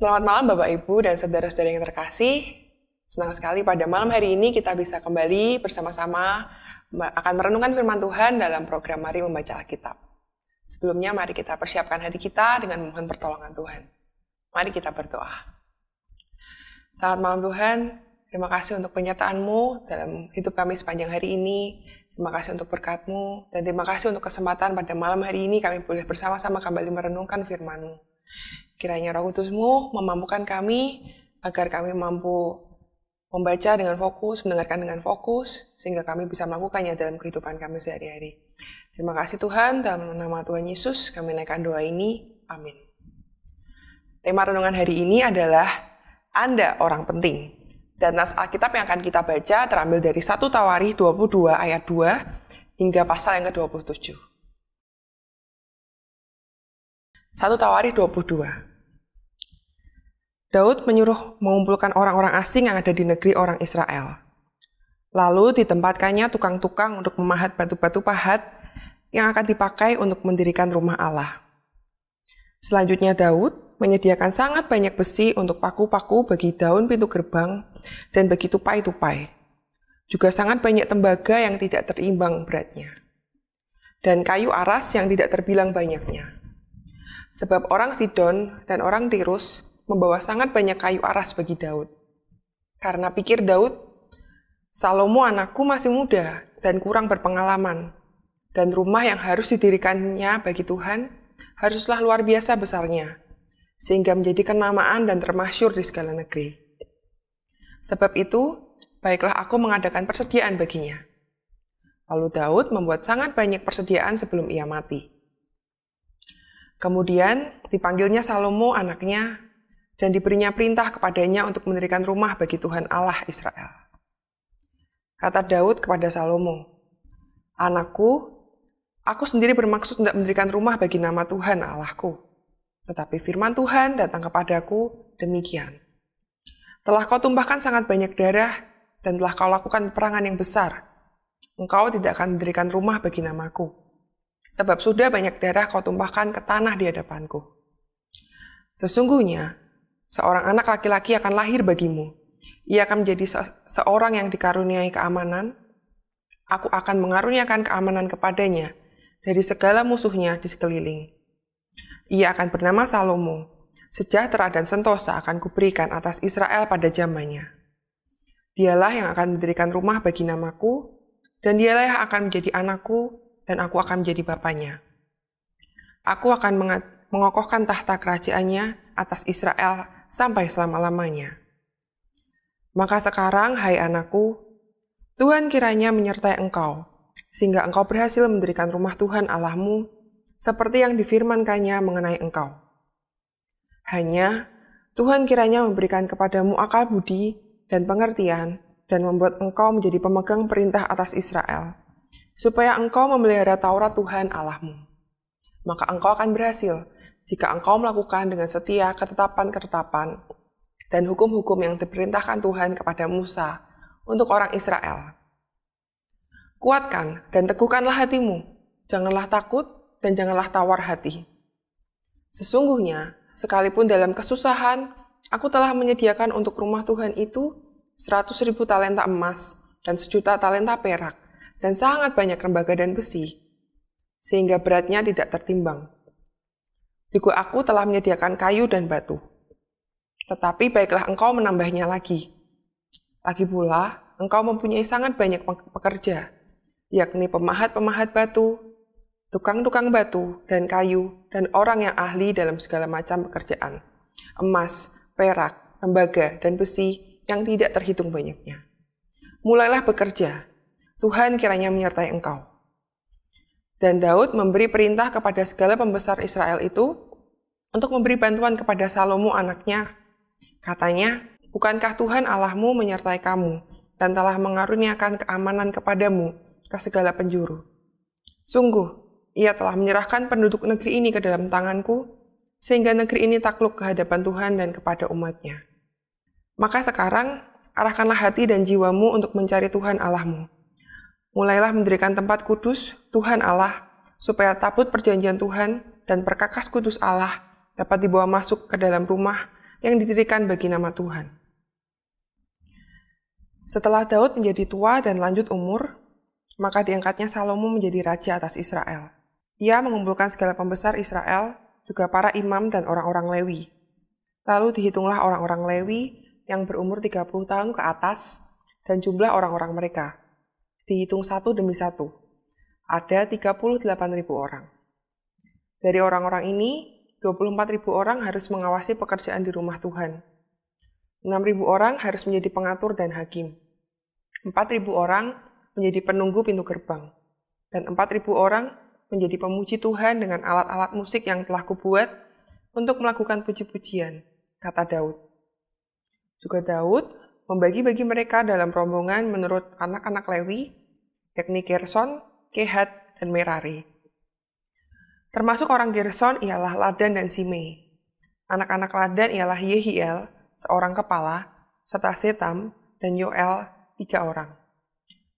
Selamat malam Bapak Ibu dan saudara-saudara yang terkasih. Senang sekali pada malam hari ini kita bisa kembali bersama-sama akan merenungkan firman Tuhan dalam program Mari Membaca Alkitab. Sebelumnya mari kita persiapkan hati kita dengan memohon pertolongan Tuhan. Mari kita berdoa. Selamat malam Tuhan, terima kasih untuk penyertaan-Mu dalam hidup kami sepanjang hari ini. Terima kasih untuk berkat-Mu dan terima kasih untuk kesempatan pada malam hari ini kami boleh bersama-sama kembali merenungkan firman-Mu. Kiranya roh kudusmu memampukan kami agar kami mampu membaca dengan fokus, mendengarkan dengan fokus, sehingga kami bisa melakukannya dalam kehidupan kami sehari-hari. Terima kasih Tuhan, dalam nama Tuhan Yesus kami naikkan doa ini. Amin. Tema renungan hari ini adalah Anda orang penting. Dan nas Alkitab yang akan kita baca terambil dari 1 Tawari 22 ayat 2 hingga pasal yang ke-27. 1 Tawari 22 Daud menyuruh mengumpulkan orang-orang asing yang ada di negeri orang Israel. Lalu ditempatkannya tukang-tukang untuk memahat batu-batu pahat yang akan dipakai untuk mendirikan rumah Allah. Selanjutnya Daud menyediakan sangat banyak besi untuk paku-paku bagi daun pintu gerbang dan bagi tupai-tupai. Juga sangat banyak tembaga yang tidak terimbang beratnya. Dan kayu aras yang tidak terbilang banyaknya. Sebab orang Sidon dan orang Tirus membawa sangat banyak kayu aras bagi Daud. Karena pikir Daud, Salomo anakku masih muda dan kurang berpengalaman, dan rumah yang harus didirikannya bagi Tuhan haruslah luar biasa besarnya, sehingga menjadi kenamaan dan termasyur di segala negeri. Sebab itu, baiklah aku mengadakan persediaan baginya. Lalu Daud membuat sangat banyak persediaan sebelum ia mati. Kemudian dipanggilnya Salomo anaknya dan diberinya perintah kepadanya untuk mendirikan rumah bagi Tuhan Allah Israel. Kata Daud kepada Salomo, Anakku, aku sendiri bermaksud tidak mendirikan rumah bagi nama Tuhan Allahku. Tetapi firman Tuhan datang kepadaku demikian. Telah kau tumpahkan sangat banyak darah, dan telah kau lakukan perangan yang besar. Engkau tidak akan mendirikan rumah bagi namaku. Sebab sudah banyak darah kau tumpahkan ke tanah di hadapanku. Sesungguhnya, Seorang anak laki-laki akan lahir bagimu. Ia akan menjadi se seorang yang dikaruniai keamanan. Aku akan mengaruniakan keamanan kepadanya dari segala musuhnya di sekeliling. Ia akan bernama Salomo. Sejahtera dan sentosa akan kuberikan atas Israel pada zamannya. Dialah yang akan mendirikan rumah bagi namaku, dan dialah yang akan menjadi anakku, dan aku akan menjadi bapaknya. Aku akan mengokohkan tahta kerajaannya atas Israel sampai selama-lamanya. Maka sekarang, hai anakku, Tuhan kiranya menyertai engkau, sehingga engkau berhasil mendirikan rumah Tuhan Allahmu, seperti yang difirmankannya mengenai engkau. Hanya, Tuhan kiranya memberikan kepadamu akal budi dan pengertian, dan membuat engkau menjadi pemegang perintah atas Israel, supaya engkau memelihara Taurat Tuhan Allahmu. Maka engkau akan berhasil jika engkau melakukan dengan setia ketetapan-ketetapan dan hukum-hukum yang diperintahkan Tuhan kepada Musa untuk orang Israel. Kuatkan dan teguhkanlah hatimu, janganlah takut dan janganlah tawar hati. Sesungguhnya, sekalipun dalam kesusahan, aku telah menyediakan untuk rumah Tuhan itu seratus ribu talenta emas dan sejuta talenta perak, dan sangat banyak lembaga dan besi, sehingga beratnya tidak tertimbang. Juga aku telah menyediakan kayu dan batu. Tetapi baiklah engkau menambahnya lagi. Lagi pula, engkau mempunyai sangat banyak pekerja, yakni pemahat-pemahat batu, tukang-tukang batu dan kayu, dan orang yang ahli dalam segala macam pekerjaan, emas, perak, tembaga, dan besi yang tidak terhitung banyaknya. Mulailah bekerja, Tuhan kiranya menyertai engkau dan Daud memberi perintah kepada segala pembesar Israel itu untuk memberi bantuan kepada Salomo anaknya. Katanya, Bukankah Tuhan Allahmu menyertai kamu dan telah mengaruniakan keamanan kepadamu ke segala penjuru? Sungguh, ia telah menyerahkan penduduk negeri ini ke dalam tanganku, sehingga negeri ini takluk ke hadapan Tuhan dan kepada umatnya. Maka sekarang, arahkanlah hati dan jiwamu untuk mencari Tuhan Allahmu, Mulailah mendirikan tempat kudus Tuhan Allah, supaya tabut perjanjian Tuhan dan perkakas kudus Allah dapat dibawa masuk ke dalam rumah yang didirikan bagi nama Tuhan. Setelah Daud menjadi tua dan lanjut umur, maka diangkatnya Salomo menjadi raja atas Israel. Ia mengumpulkan segala pembesar Israel, juga para imam dan orang-orang Lewi. Lalu dihitunglah orang-orang Lewi yang berumur 30 tahun ke atas dan jumlah orang-orang mereka dihitung satu demi satu. Ada 38.000 orang. Dari orang-orang ini, 24.000 orang harus mengawasi pekerjaan di rumah Tuhan. 6.000 orang harus menjadi pengatur dan hakim. 4.000 orang menjadi penunggu pintu gerbang. Dan 4.000 orang menjadi pemuji Tuhan dengan alat-alat musik yang telah kubuat untuk melakukan puji-pujian, kata Daud. Juga Daud membagi-bagi mereka dalam rombongan menurut anak-anak Lewi, yakni Gerson, Kehat, dan Merari. Termasuk orang Gerson ialah Ladan dan Simei. Anak-anak Ladan ialah Yehiel, seorang kepala, serta Setam dan Yoel, tiga orang.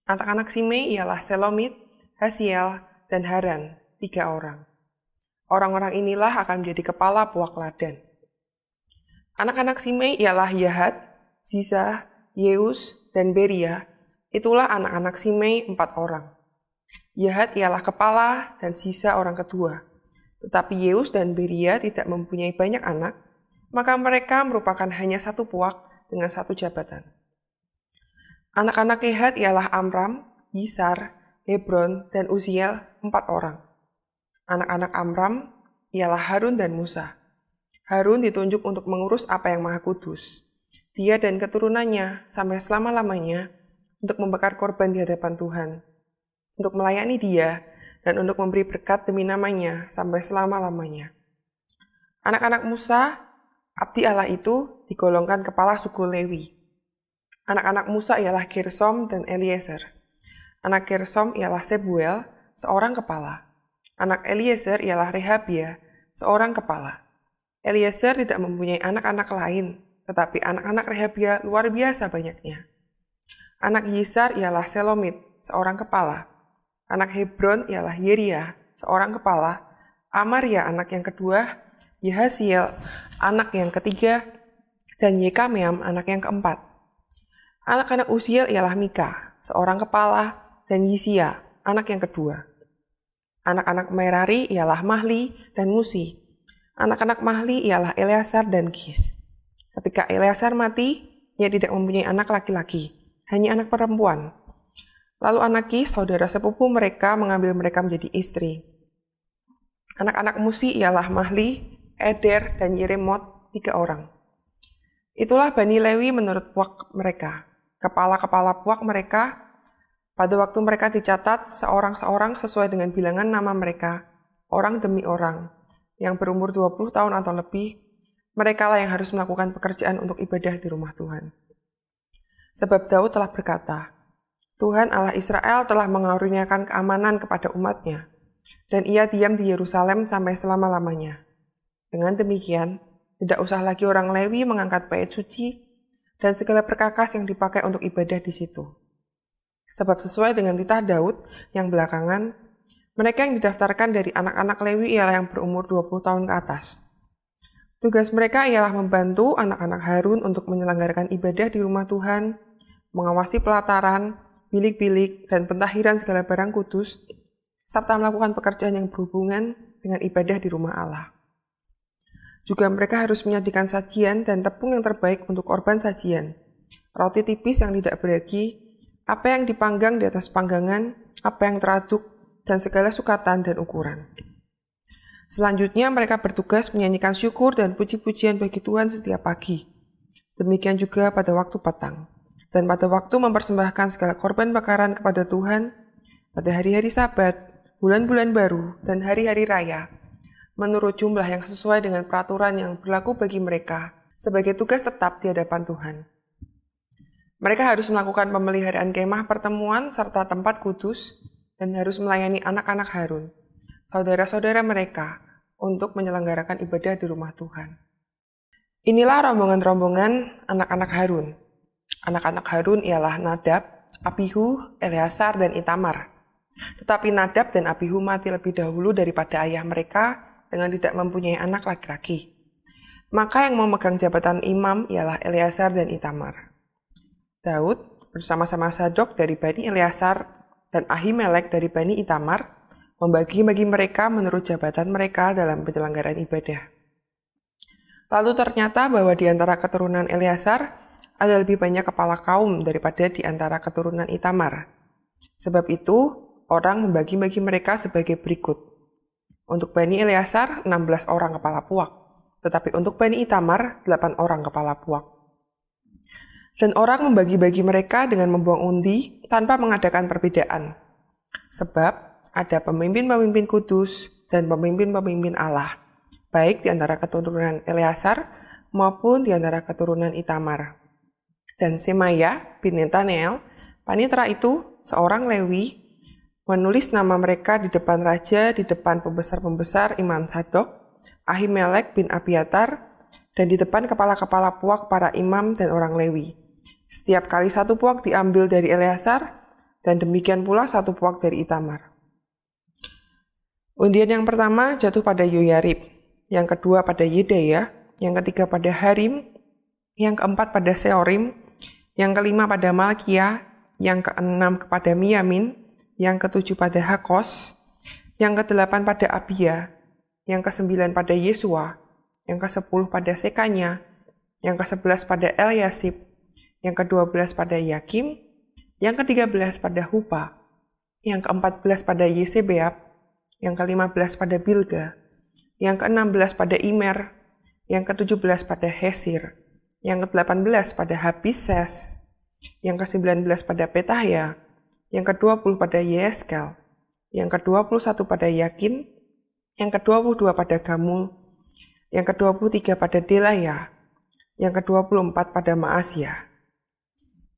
Anak-anak Simei ialah Selomit, Hasiel, dan Haran, tiga orang. Orang-orang inilah akan menjadi kepala puak Ladan. Anak-anak Simei ialah Yahat, Ziza, Yeus, dan Beria. Itulah anak-anak Simei empat orang. Yahat ialah kepala dan sisa orang kedua. Tetapi Yeus dan Beria tidak mempunyai banyak anak, maka mereka merupakan hanya satu puak dengan satu jabatan. Anak-anak Yahat ialah Amram, Yisar, Hebron, dan Uziel, empat orang. Anak-anak Amram ialah Harun dan Musa. Harun ditunjuk untuk mengurus apa yang maha kudus dia dan keturunannya sampai selama-lamanya untuk membakar korban di hadapan Tuhan, untuk melayani dia, dan untuk memberi berkat demi namanya sampai selama-lamanya. Anak-anak Musa, abdi Allah itu digolongkan kepala suku Lewi. Anak-anak Musa ialah Gersom dan Eliezer. Anak Gersom ialah Sebuel, seorang kepala. Anak Eliezer ialah Rehabia, seorang kepala. Eliezer tidak mempunyai anak-anak lain, tetapi anak-anak Rehabia luar biasa banyaknya. Anak Yisar ialah Selomit, seorang kepala. Anak Hebron ialah Yeria, seorang kepala. Amaria anak yang kedua, Yehasiel anak yang ketiga, dan Yekameam anak yang keempat. Anak-anak Usiel ialah Mika, seorang kepala, dan Yisia, anak yang kedua. Anak-anak Merari ialah Mahli dan Musi. Anak-anak Mahli ialah Eleazar dan Kis. Ketika Eleazar mati, ia tidak mempunyai anak laki-laki, hanya anak perempuan. Lalu Anaki, saudara sepupu mereka, mengambil mereka menjadi istri. Anak-anak Musi ialah Mahli, Eder, dan Yeremot, tiga orang. Itulah Bani Lewi menurut puak mereka. Kepala-kepala puak mereka, pada waktu mereka dicatat seorang-seorang sesuai dengan bilangan nama mereka, orang demi orang, yang berumur 20 tahun atau lebih, mereka lah yang harus melakukan pekerjaan untuk ibadah di rumah Tuhan. Sebab Daud telah berkata, Tuhan Allah Israel telah mengaruniakan keamanan kepada umatnya, dan ia diam di Yerusalem sampai selama-lamanya. Dengan demikian, tidak usah lagi orang Lewi mengangkat bait suci dan segala perkakas yang dipakai untuk ibadah di situ. Sebab sesuai dengan titah Daud yang belakangan, mereka yang didaftarkan dari anak-anak Lewi ialah yang berumur 20 tahun ke atas. Tugas mereka ialah membantu anak-anak Harun untuk menyelenggarakan ibadah di rumah Tuhan, mengawasi pelataran, bilik-bilik, dan pentahiran segala barang kudus, serta melakukan pekerjaan yang berhubungan dengan ibadah di rumah Allah. Juga mereka harus menyajikan sajian dan tepung yang terbaik untuk korban sajian, roti tipis yang tidak beragi, apa yang dipanggang di atas panggangan, apa yang teraduk, dan segala sukatan dan ukuran. Selanjutnya mereka bertugas menyanyikan syukur dan puji-pujian bagi Tuhan setiap pagi. Demikian juga pada waktu petang. Dan pada waktu mempersembahkan segala korban bakaran kepada Tuhan, pada hari-hari sabat, bulan-bulan baru, dan hari-hari raya, menurut jumlah yang sesuai dengan peraturan yang berlaku bagi mereka, sebagai tugas tetap di hadapan Tuhan. Mereka harus melakukan pemeliharaan kemah pertemuan serta tempat kudus, dan harus melayani anak-anak Harun saudara-saudara mereka untuk menyelenggarakan ibadah di rumah Tuhan. Inilah rombongan-rombongan anak-anak Harun. Anak-anak Harun ialah Nadab, Abihu, Eleazar, dan Itamar. Tetapi Nadab dan Abihu mati lebih dahulu daripada ayah mereka dengan tidak mempunyai anak laki-laki. Maka yang memegang jabatan imam ialah Eleazar dan Itamar. Daud bersama-sama Sadok dari Bani Eleazar dan Ahimelek dari Bani Itamar membagi-bagi mereka menurut jabatan mereka dalam penyelenggaraan ibadah. Lalu ternyata bahwa di antara keturunan Eliasar ada lebih banyak kepala kaum daripada di antara keturunan Itamar. Sebab itu, orang membagi-bagi mereka sebagai berikut. Untuk Bani Eliasar, 16 orang kepala puak. Tetapi untuk Bani Itamar, 8 orang kepala puak. Dan orang membagi-bagi mereka dengan membuang undi tanpa mengadakan perbedaan. Sebab ada pemimpin-pemimpin kudus dan pemimpin-pemimpin Allah, baik di antara keturunan Eleazar maupun di antara keturunan Itamar. Dan Semaya bin Netanel, panitra itu, seorang Lewi, menulis nama mereka di depan raja, di depan pembesar-pembesar Imam Sadok, Ahimelek bin Abiatar, dan di depan kepala-kepala puak para imam dan orang Lewi. Setiap kali satu puak diambil dari Eleazar, dan demikian pula satu puak dari Itamar. Undian yang pertama jatuh pada Yoyarib, yang kedua pada Yedaya, yang ketiga pada Harim, yang keempat pada Seorim, yang kelima pada Malkia, yang keenam kepada Miyamin, yang ketujuh pada Hakos, yang kedelapan pada Abia, yang kesembilan pada Yesua, yang kesepuluh pada Sekanya, yang kesebelas pada Eliasib, yang kedua belas pada Yakim, yang ketiga belas pada Hupa, yang keempat belas pada Yesebeab, yang ke-15 pada Bilga, yang ke-16 pada Imer, yang ke-17 pada Hesir, yang ke-18 pada Habises, yang ke-19 pada Petahya, yang ke-20 pada Yeskel, yang ke-21 pada Yakin, yang ke-22 pada Gamul, yang ke-23 pada Delaya, yang ke-24 pada Maasya.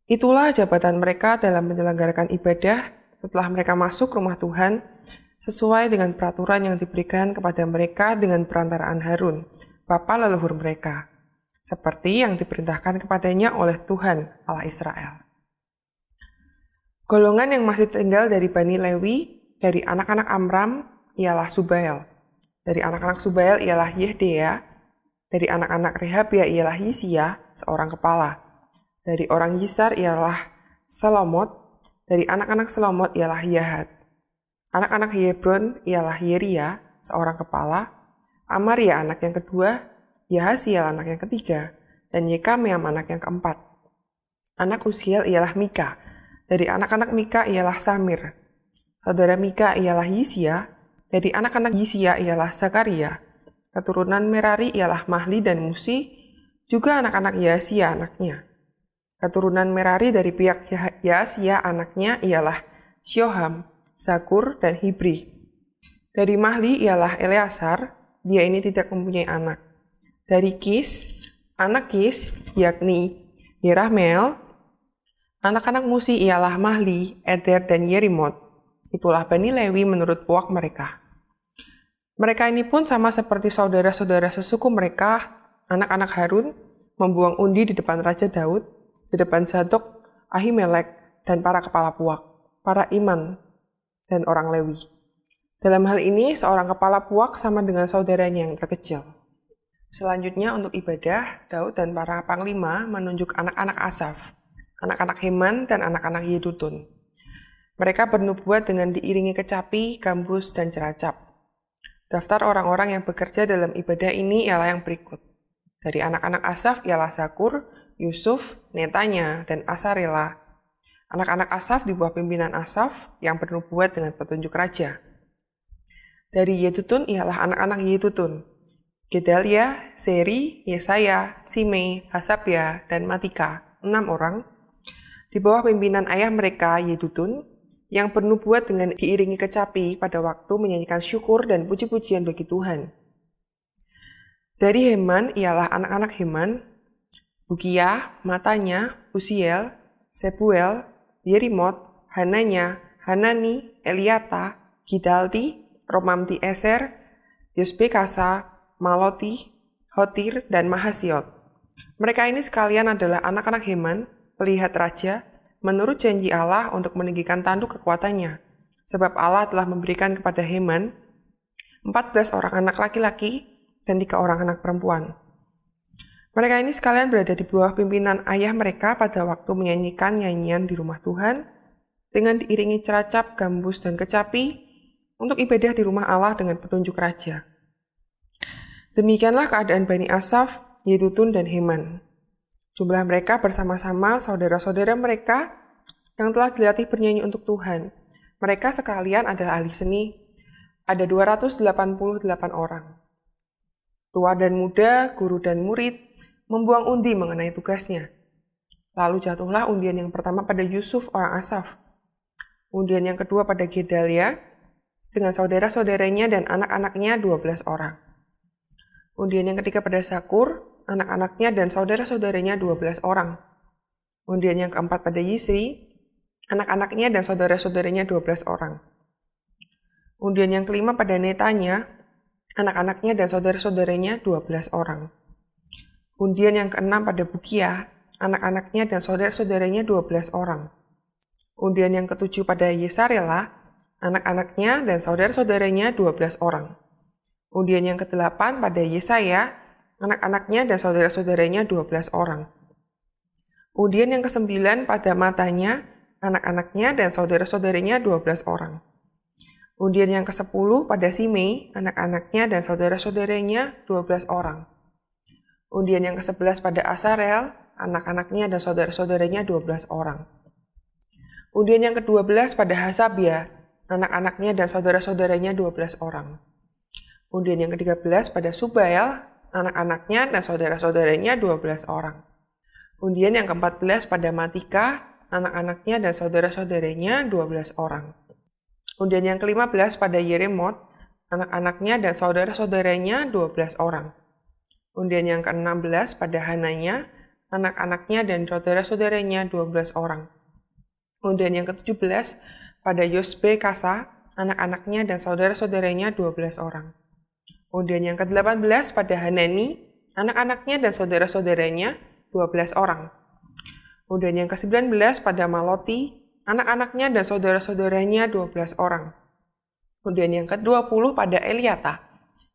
Itulah jabatan mereka dalam menyelenggarakan ibadah setelah mereka masuk rumah Tuhan sesuai dengan peraturan yang diberikan kepada mereka dengan perantaraan Harun, bapa leluhur mereka, seperti yang diperintahkan kepadanya oleh Tuhan Allah Israel. Golongan yang masih tinggal dari Bani Lewi, dari anak-anak Amram, ialah Subael. Dari anak-anak Subael ialah Yehdea. Dari anak-anak Rehabia ialah Yisya seorang kepala. Dari orang Yisar ialah Selomot. Dari anak-anak Selomot ialah Yahat. Anak-anak Hebron ialah Yeria, seorang kepala, Amaria anak yang kedua, Yahasiel anak yang ketiga, dan Yekameam anak yang keempat. Anak Usiel ialah Mika. Dari anak-anak Mika ialah Samir. Saudara Mika ialah Yisia. Dari anak-anak Yisia ialah Zakaria. Keturunan Merari ialah Mahli dan Musi, juga anak-anak Yasia anaknya. Keturunan Merari dari pihak Yasia anaknya ialah Syoham. Zakur, dan Hibri. Dari Mahli ialah Eleazar, dia ini tidak mempunyai anak. Dari Kis, anak Kis, yakni Yerahmel, anak-anak Musi ialah Mahli, Eder, dan Yerimot. Itulah Bani Lewi menurut puak mereka. Mereka ini pun sama seperti saudara-saudara sesuku mereka, anak-anak Harun, membuang undi di depan Raja Daud, di depan Zadok, Ahimelek, dan para kepala puak, para iman, dan orang Lewi. Dalam hal ini, seorang kepala puak sama dengan saudaranya yang terkecil. Selanjutnya untuk ibadah, Daud dan para panglima menunjuk anak-anak Asaf, anak-anak Heman dan anak-anak Yedutun. Mereka bernubuat dengan diiringi kecapi, gambus, dan ceracap. Daftar orang-orang yang bekerja dalam ibadah ini ialah yang berikut. Dari anak-anak Asaf ialah Sakur, Yusuf, Netanya, dan Asarela, Anak-anak Asaf di bawah pimpinan Asaf yang bernubuat dengan petunjuk raja. Dari Yedutun ialah anak-anak Yedutun, Gedalia, Seri, Yesaya, Simei, Hasabia, dan Matika, enam orang, di bawah pimpinan ayah mereka, Yedutun, yang bernubuat dengan diiringi kecapi pada waktu menyanyikan syukur dan puji-pujian bagi Tuhan. Dari Heman ialah anak-anak Heman, Bukiah, Matanya, Usiel, Sebuel, Yerimot, Hananya, Hanani, Eliata, Gidalti, Romamti Eser, Yusbekasa, Maloti, Hotir, dan Mahasiot. Mereka ini sekalian adalah anak-anak Heman, pelihat raja, menurut janji Allah untuk meninggikan tanduk kekuatannya. Sebab Allah telah memberikan kepada Heman 14 orang anak laki-laki dan tiga orang anak perempuan. Mereka ini sekalian berada di bawah pimpinan ayah mereka pada waktu menyanyikan nyanyian di rumah Tuhan dengan diiringi ceracap, gambus, dan kecapi untuk ibadah di rumah Allah dengan petunjuk raja. Demikianlah keadaan Bani Asaf, Yedutun, dan Heman. Jumlah mereka bersama-sama saudara-saudara mereka yang telah dilatih bernyanyi untuk Tuhan. Mereka sekalian adalah ahli seni. Ada 288 orang. Tua dan muda, guru dan murid, membuang undi mengenai tugasnya. Lalu jatuhlah undian yang pertama pada Yusuf orang Asaf. Undian yang kedua pada Gedalia, dengan saudara-saudaranya dan anak-anaknya 12 orang. Undian yang ketiga pada Sakur, anak-anaknya dan saudara-saudaranya 12 orang. Undian yang keempat pada Yisri, anak-anaknya dan saudara-saudaranya 12 orang. Undian yang kelima pada Netanya, anak-anaknya dan saudara-saudaranya 12 orang. Undian yang keenam pada Bukia, anak-anaknya dan saudara-saudaranya 12 orang. Undian yang ketujuh pada Yesarela, anak-anaknya dan saudara-saudaranya 12 orang. Undian yang kedelapan pada Yesaya, anak-anaknya dan saudara-saudaranya 12 orang. Undian yang kesembilan pada matanya, anak-anaknya dan saudara-saudaranya 12 orang. Undian yang ke-10 pada si Mei, anak-anaknya dan saudara-saudaranya 12 orang. Undian yang ke-11 pada Asarel, anak-anaknya dan saudara-saudaranya 12 orang. Undian yang ke-12 pada Hasabia, anak-anaknya dan saudara-saudaranya 12 orang. Undian yang ke-13 pada Subael, anak-anaknya dan saudara-saudaranya 12 orang. Undian yang ke-14 pada Matika, anak-anaknya dan saudara-saudaranya 12 orang. Kemudian yang kelima belas pada Yeremot, anak-anaknya dan saudara-saudaranya 12 orang. Kemudian yang keenam belas pada Hananya, anak-anaknya dan saudara-saudaranya 12 orang. Kemudian yang ke-17 pada Yosbe Kasa, anak-anaknya dan saudara-saudaranya 12 orang. Kemudian yang ke-18 pada Hanani, anak-anaknya dan saudara-saudaranya 12 orang. Kemudian yang ke-19 pada Maloti, anak-anaknya dan saudara-saudaranya 12 orang. Kemudian yang ke-20 pada Eliata,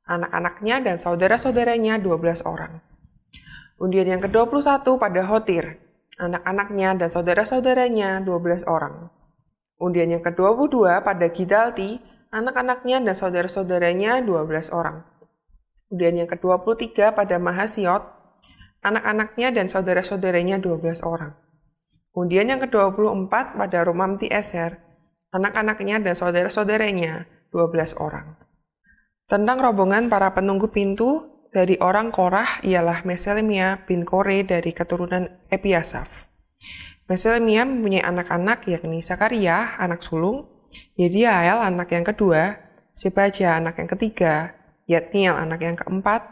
anak-anaknya dan saudara-saudaranya 12 orang. Kemudian yang ke-21 pada Hotir, anak-anaknya dan saudara-saudaranya 12 orang. Kemudian yang ke-22 pada Gidalti, anak-anaknya dan saudara-saudaranya 12 orang. Kemudian yang ke-23 pada Mahasiot, anak-anaknya dan saudara-saudaranya 12 orang. Kemudian yang ke-24 pada Romamti Eser, anak-anaknya dan saudara-saudaranya, 12 orang. Tentang rombongan para penunggu pintu, dari orang Korah ialah Meselemia bin Kore dari keturunan Epiasaf. Meselemia mempunyai anak-anak yakni Sakaria, anak sulung, Yediael, anak yang kedua, Sebaja, anak yang ketiga, Yatniel, anak yang keempat,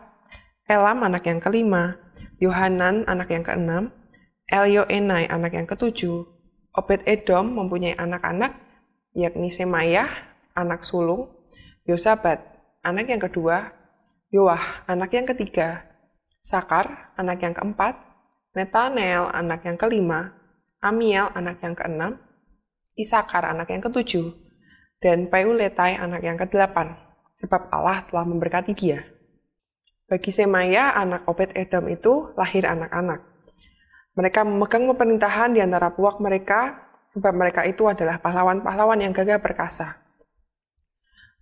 Elam, anak yang kelima, Yohanan, anak yang keenam, Elio Enai anak yang ketujuh, Obed Edom mempunyai anak-anak yakni Semayah, anak sulung, Yosabat, anak yang kedua, Yoah, anak yang ketiga, Sakar, anak yang keempat, Netanel, anak yang kelima, Amiel, anak yang keenam, Isakar, anak yang ketujuh, dan Peuletai, anak yang kedelapan, sebab Allah telah memberkati dia. Bagi Semaya, anak Obed Edom itu lahir anak-anak. Mereka memegang pemerintahan di antara puak mereka, sebab mereka itu adalah pahlawan-pahlawan yang gagah perkasa.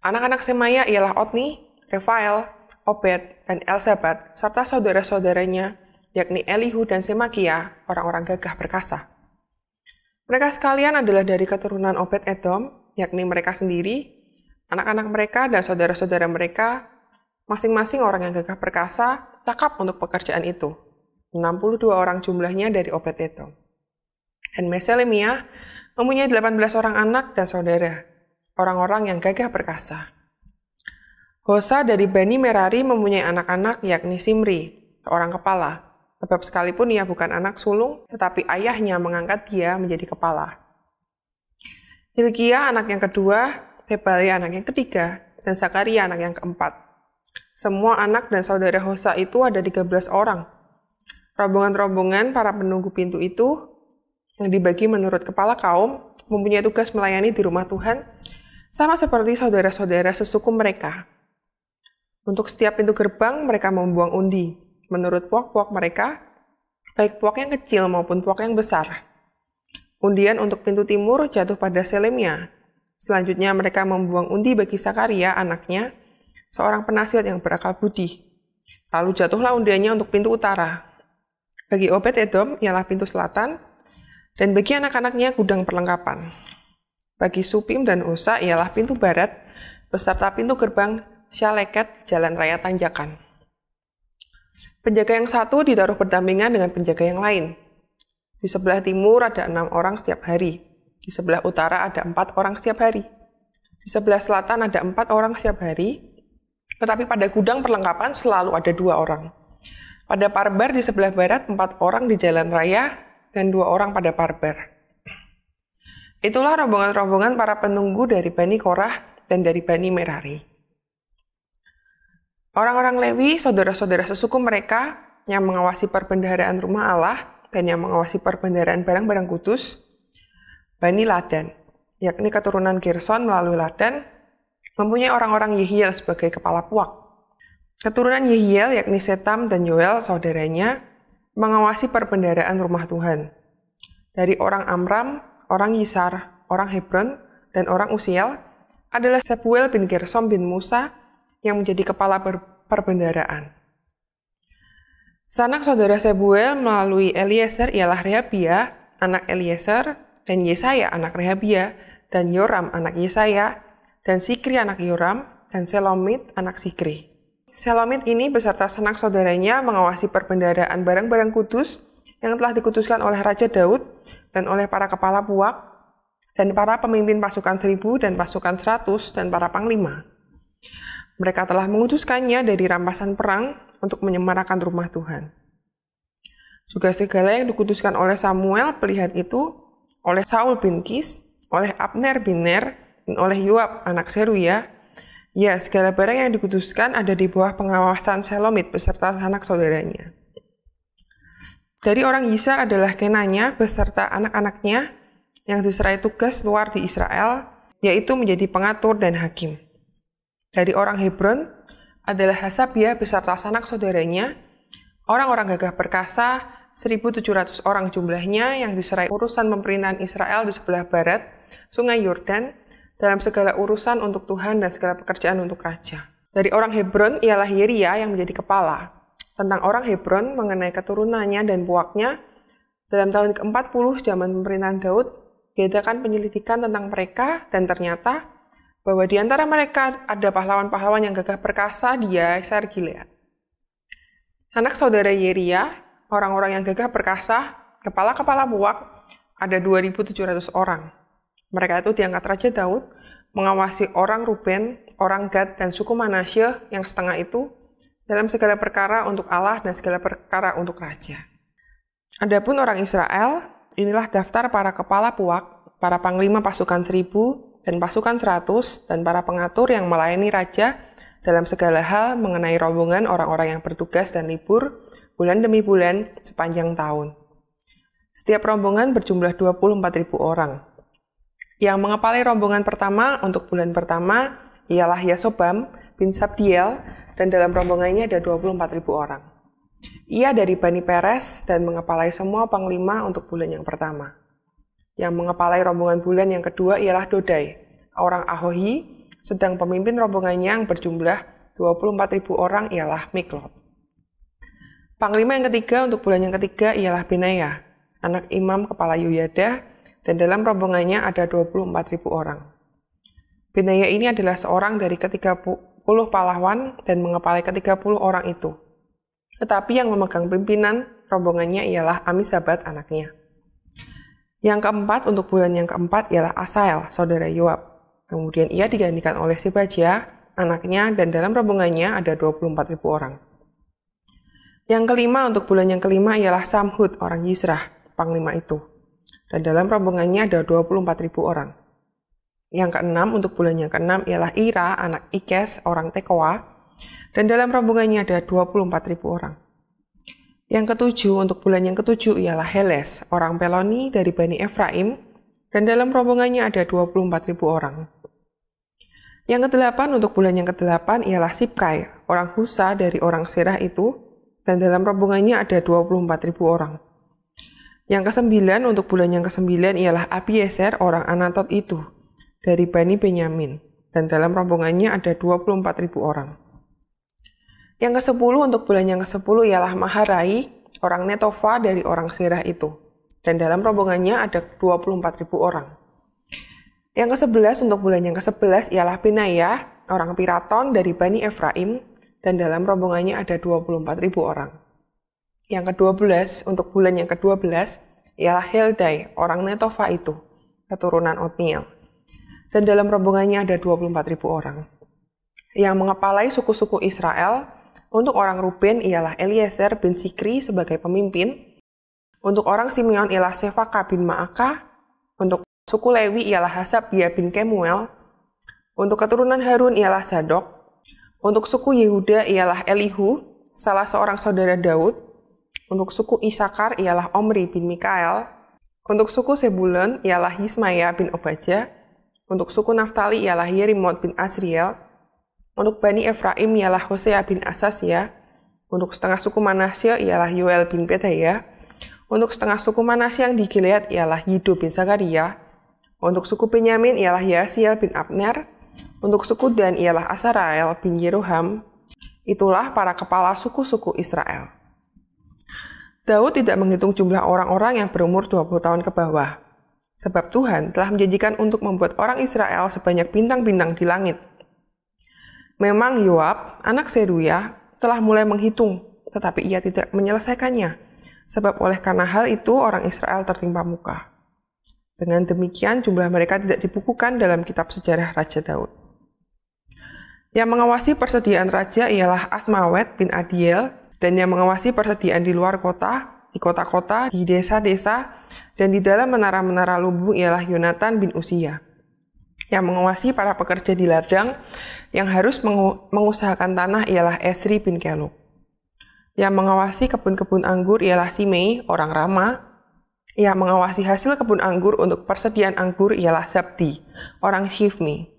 Anak-anak Semaya ialah Otni, Refael, Obed, dan Elzabat, serta saudara-saudaranya, yakni Elihu dan Semakia, orang-orang gagah perkasa. Mereka sekalian adalah dari keturunan Obed Edom, yakni mereka sendiri, anak-anak mereka dan saudara-saudara mereka, masing-masing orang yang gagah perkasa, cakap untuk pekerjaan itu. 62 orang jumlahnya dari Obed Edom. Dan Meselemia mempunyai 18 orang anak dan saudara, orang-orang yang gagah perkasa. Hosa dari Bani Merari mempunyai anak-anak yakni Simri, seorang kepala. Sebab sekalipun ia bukan anak sulung, tetapi ayahnya mengangkat dia menjadi kepala. Hilkiah anak yang kedua, Tebali anak yang ketiga, dan Sakaria anak yang keempat. Semua anak dan saudara Hosa itu ada 13 orang, Rombongan-rombongan para penunggu pintu itu yang dibagi menurut kepala kaum mempunyai tugas melayani di rumah Tuhan sama seperti saudara-saudara sesuku mereka. Untuk setiap pintu gerbang mereka membuang undi menurut puak-puak mereka, baik puak yang kecil maupun puak yang besar. Undian untuk pintu timur jatuh pada Selemia. Selanjutnya mereka membuang undi bagi Sakaria anaknya, seorang penasihat yang berakal budi. Lalu jatuhlah undiannya untuk pintu utara, bagi Obed Edom ialah pintu selatan, dan bagi anak-anaknya gudang perlengkapan. Bagi Supim dan Usa ialah pintu barat, beserta pintu gerbang Syaleket Jalan Raya Tanjakan. Penjaga yang satu ditaruh berdampingan dengan penjaga yang lain. Di sebelah timur ada enam orang setiap hari. Di sebelah utara ada empat orang setiap hari. Di sebelah selatan ada empat orang setiap hari. Tetapi pada gudang perlengkapan selalu ada dua orang. Pada Parbar di sebelah barat, empat orang di jalan raya dan dua orang pada Parbar. Itulah rombongan-rombongan para penunggu dari Bani Korah dan dari Bani Merari. Orang-orang Lewi, saudara-saudara sesuku mereka yang mengawasi perbendaharaan rumah Allah dan yang mengawasi perbendaharaan barang-barang kudus, Bani Ladan, yakni keturunan Gerson melalui Ladan, mempunyai orang-orang Yehiel sebagai kepala puak. Keturunan Yehiel yakni Setam dan Yoel saudaranya mengawasi perbendaraan rumah Tuhan. Dari orang Amram, orang Yisar, orang Hebron, dan orang Usiel adalah Sebuel bin Gersom bin Musa yang menjadi kepala per perbendaraan. Sanak saudara Sebuel melalui Eliezer ialah Rehabia, anak Eliezer, dan Yesaya, anak Rehabia, dan Yoram, anak Yesaya, dan Sikri, anak Yoram, dan Selomit, anak Sikri. Selomit ini beserta senang saudaranya mengawasi perbendaraan barang-barang kudus yang telah dikutuskan oleh Raja Daud dan oleh para kepala puak dan para pemimpin pasukan seribu dan pasukan seratus dan para panglima. Mereka telah menguduskannya dari rampasan perang untuk menyemarakan rumah Tuhan. Juga segala yang dikuduskan oleh Samuel pelihat itu, oleh Saul bin Kis, oleh Abner bin Ner, dan oleh Yoab anak Seruya, Ya, segala barang yang dikuduskan ada di bawah pengawasan Selomit beserta anak saudaranya. Dari orang Yisar adalah Kenanya beserta anak-anaknya yang diserai tugas luar di Israel, yaitu menjadi pengatur dan hakim. Dari orang Hebron adalah Hasabia beserta anak saudaranya, orang-orang gagah perkasa, 1.700 orang jumlahnya yang diserai urusan pemerintahan Israel di sebelah barat, Sungai Yordan, dalam segala urusan untuk Tuhan dan segala pekerjaan untuk Raja. Dari orang Hebron ialah Yeria yang menjadi kepala. Tentang orang Hebron mengenai keturunannya dan buaknya, dalam tahun ke-40 zaman pemerintahan Daud, diadakan penyelidikan tentang mereka dan ternyata bahwa di antara mereka ada pahlawan-pahlawan yang gagah perkasa di Yaisar Gilead. Anak saudara Yeria, orang-orang yang gagah perkasa, kepala-kepala buak, ada 2.700 orang. Mereka itu diangkat Raja Daud mengawasi orang Ruben, orang Gad, dan suku Manasye yang setengah itu dalam segala perkara untuk Allah dan segala perkara untuk Raja. Adapun orang Israel, inilah daftar para kepala puak, para panglima pasukan seribu, dan pasukan seratus, dan para pengatur yang melayani Raja dalam segala hal mengenai rombongan orang-orang yang bertugas dan libur, bulan demi bulan, sepanjang tahun. Setiap rombongan berjumlah 24.000 orang, yang mengepalai rombongan pertama untuk bulan pertama ialah Yasobam bin Sabdiel dan dalam rombongannya ada 24.000 orang. Ia dari Bani Peres dan mengepalai semua panglima untuk bulan yang pertama. Yang mengepalai rombongan bulan yang kedua ialah Dodai, orang Ahohi, sedang pemimpin rombongannya yang berjumlah 24.000 orang ialah Miklot. Panglima yang ketiga untuk bulan yang ketiga ialah Benaya, anak imam kepala Yuyada dan dalam rombongannya ada 24.000 orang. Benaya ini adalah seorang dari ke-30 pahlawan dan mengepalai ke-30 orang itu. Tetapi yang memegang pimpinan rombongannya ialah Amisabat anaknya. Yang keempat untuk bulan yang keempat ialah Asael, saudara Yoab. Kemudian ia digantikan oleh Sibaja, anaknya, dan dalam rombongannya ada 24.000 orang. Yang kelima untuk bulan yang kelima ialah Samhud, orang Yisrah, panglima itu dan dalam rombongannya ada 24.000 orang. Yang keenam untuk bulan yang keenam ialah Ira, anak Ikes, orang Tekoa, dan dalam rombongannya ada 24.000 orang. Yang ketujuh untuk bulan yang ketujuh ialah Heles, orang Peloni dari Bani Efraim, dan dalam rombongannya ada 24.000 orang. Yang kedelapan untuk bulan yang kedelapan ialah Sipkai, orang Husa dari orang Serah itu, dan dalam rombongannya ada 24.000 orang. Yang kesembilan untuk bulan yang kesembilan ialah Abieser orang Anatot itu dari Bani Benyamin dan dalam rombongannya ada 24.000 orang. Yang ke-10 untuk bulan yang ke-10 ialah Maharai orang Netofa dari orang Sirah itu dan dalam rombongannya ada 24.000 orang. Yang ke-11 untuk bulan yang ke-11 ialah Benaya orang Piraton dari Bani Efraim dan dalam rombongannya ada 24.000 orang yang ke-12, untuk bulan yang ke-12, ialah Heldai, orang Netofa itu, keturunan Otniel. Dan dalam rombongannya ada 24.000 orang. Yang mengepalai suku-suku Israel, untuk orang Ruben ialah Eliezer bin Sikri sebagai pemimpin, untuk orang Simeon ialah Sefaka bin Ma'aka, untuk suku Lewi ialah Hasabia bin Kemuel, untuk keturunan Harun ialah Zadok, untuk suku Yehuda ialah Elihu, salah seorang saudara Daud, untuk suku Isakar ialah Omri bin Mikael. Untuk suku Sebulon ialah Yismaya bin Obaja. Untuk suku Naftali ialah Yerimot bin Azriel. Untuk Bani Efraim ialah Hosea bin Asasya. Untuk setengah suku Manasya ialah Yoel bin Pedaya. Untuk setengah suku Manasya yang di ialah Yido bin Zakaria. Untuk suku Benyamin ialah Yasiel bin Abner. Untuk suku Dan ialah Asarael bin Yeruham. Itulah para kepala suku-suku Israel. Daud tidak menghitung jumlah orang-orang yang berumur 20 tahun ke bawah. Sebab Tuhan telah menjanjikan untuk membuat orang Israel sebanyak bintang-bintang di langit. Memang Yoab, anak Seruya, telah mulai menghitung, tetapi ia tidak menyelesaikannya. Sebab oleh karena hal itu orang Israel tertimpa muka. Dengan demikian jumlah mereka tidak dibukukan dalam kitab sejarah Raja Daud. Yang mengawasi persediaan raja ialah Asmawet bin Adiel dan yang mengawasi persediaan di luar kota, di kota-kota, di desa-desa, dan di dalam menara-menara lubung ialah Yonatan bin Usia yang mengawasi para pekerja di ladang yang harus mengusahakan tanah ialah Esri bin Keluk. Yang mengawasi kebun-kebun anggur ialah Simei, orang Rama. Yang mengawasi hasil kebun anggur untuk persediaan anggur ialah Sabdi, orang Shifmi.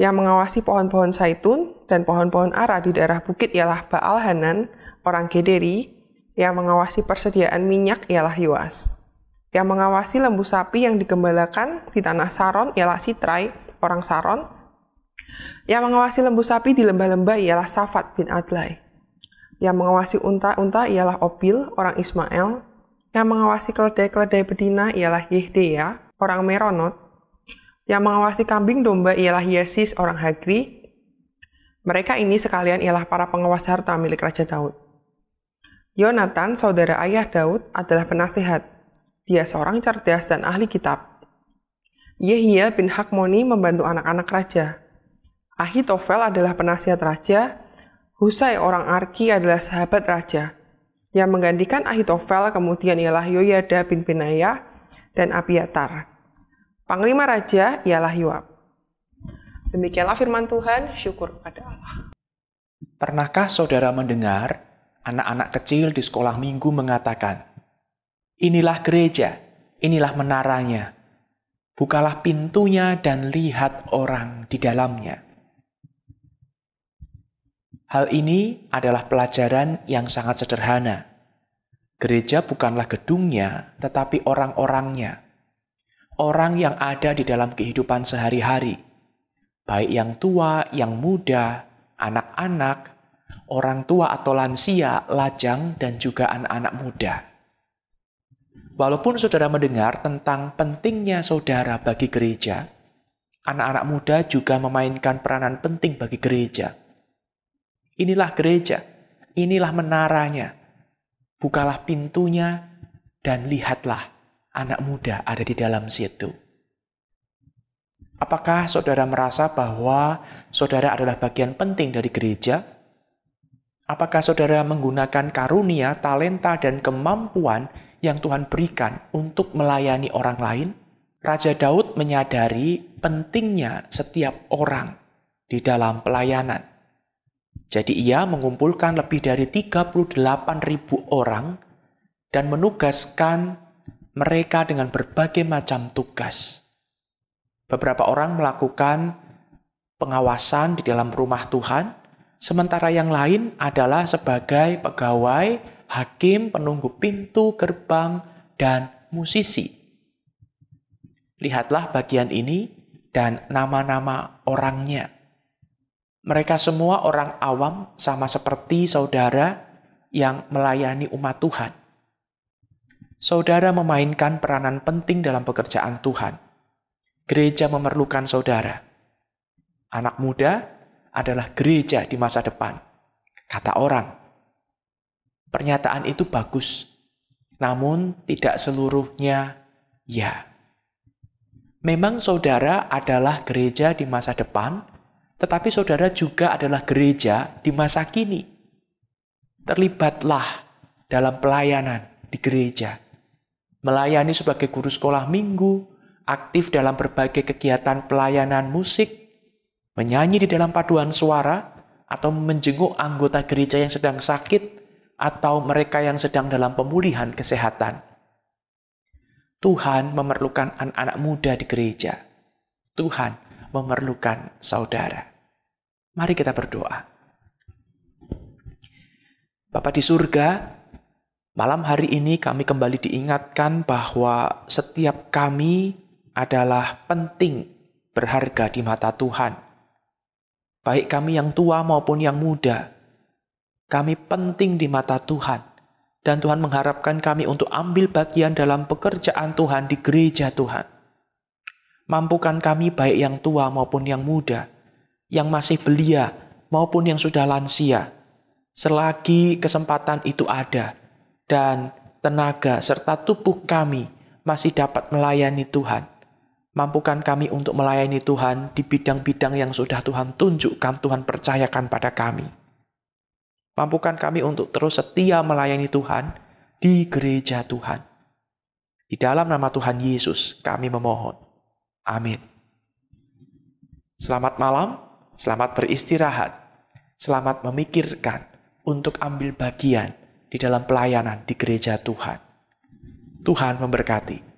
Yang mengawasi pohon-pohon saitun dan pohon-pohon ara di daerah bukit ialah Baal Hanan, orang Kediri yang mengawasi persediaan minyak ialah Yoas. Yang mengawasi lembu sapi yang digembalakan di tanah Saron ialah Sitrai, orang Saron. Yang mengawasi lembu sapi di lembah-lembah ialah Safat bin Adlai. Yang mengawasi unta-unta ialah Opil orang Ismail. Yang mengawasi keledai-keledai betina ialah Yehdea, orang Meronot. Yang mengawasi kambing domba ialah Yesis, orang Hagri. Mereka ini sekalian ialah para pengawas harta milik Raja Daud. Yonatan, saudara ayah Daud, adalah penasihat. Dia seorang cerdas dan ahli kitab. Yehia bin Hakmoni membantu anak-anak raja. Ahitofel adalah penasihat raja. Husai orang Arki adalah sahabat raja. Yang menggantikan Ahitofel kemudian ialah Yoyada bin Benaya dan Abiatar. Panglima raja ialah Yoab. Demikianlah firman Tuhan, syukur kepada Allah. Pernahkah saudara mendengar anak-anak kecil di sekolah minggu mengatakan, "Inilah gereja, inilah menaranya. Bukalah pintunya dan lihat orang di dalamnya." Hal ini adalah pelajaran yang sangat sederhana. Gereja bukanlah gedungnya, tetapi orang-orangnya. Orang yang ada di dalam kehidupan sehari-hari, baik yang tua, yang muda, anak-anak, orang tua atau lansia, lajang, dan juga anak-anak muda. Walaupun saudara mendengar tentang pentingnya saudara bagi gereja, anak-anak muda juga memainkan peranan penting bagi gereja. Inilah gereja, inilah menaranya. Bukalah pintunya dan lihatlah anak muda ada di dalam situ. Apakah saudara merasa bahwa saudara adalah bagian penting dari gereja? Apakah saudara menggunakan karunia, talenta, dan kemampuan yang Tuhan berikan untuk melayani orang lain? Raja Daud menyadari pentingnya setiap orang di dalam pelayanan. Jadi ia mengumpulkan lebih dari ribu orang dan menugaskan mereka dengan berbagai macam tugas. Beberapa orang melakukan pengawasan di dalam rumah Tuhan, sementara yang lain adalah sebagai pegawai, hakim, penunggu pintu, gerbang, dan musisi. Lihatlah bagian ini dan nama-nama orangnya. Mereka semua orang awam, sama seperti saudara yang melayani umat Tuhan. Saudara memainkan peranan penting dalam pekerjaan Tuhan. Gereja memerlukan saudara. Anak muda adalah gereja di masa depan. Kata orang, pernyataan itu bagus, namun tidak seluruhnya ya. Memang saudara adalah gereja di masa depan, tetapi saudara juga adalah gereja di masa kini. Terlibatlah dalam pelayanan di gereja, melayani sebagai guru sekolah minggu, aktif dalam berbagai kegiatan pelayanan musik, menyanyi di dalam paduan suara, atau menjenguk anggota gereja yang sedang sakit, atau mereka yang sedang dalam pemulihan kesehatan. Tuhan memerlukan anak-anak muda di gereja. Tuhan memerlukan saudara. Mari kita berdoa. Bapak di surga, malam hari ini kami kembali diingatkan bahwa setiap kami adalah penting berharga di mata Tuhan baik kami yang tua maupun yang muda. Kami penting di mata Tuhan, dan Tuhan mengharapkan kami untuk ambil bagian dalam pekerjaan Tuhan di gereja Tuhan. Mampukan kami, baik yang tua maupun yang muda, yang masih belia maupun yang sudah lansia, selagi kesempatan itu ada, dan tenaga serta tubuh kami masih dapat melayani Tuhan Mampukan kami untuk melayani Tuhan di bidang-bidang yang sudah Tuhan tunjukkan, Tuhan percayakan pada kami. Mampukan kami untuk terus setia melayani Tuhan di gereja Tuhan. Di dalam nama Tuhan Yesus kami memohon. Amin. Selamat malam, selamat beristirahat, selamat memikirkan untuk ambil bagian di dalam pelayanan di gereja Tuhan. Tuhan memberkati.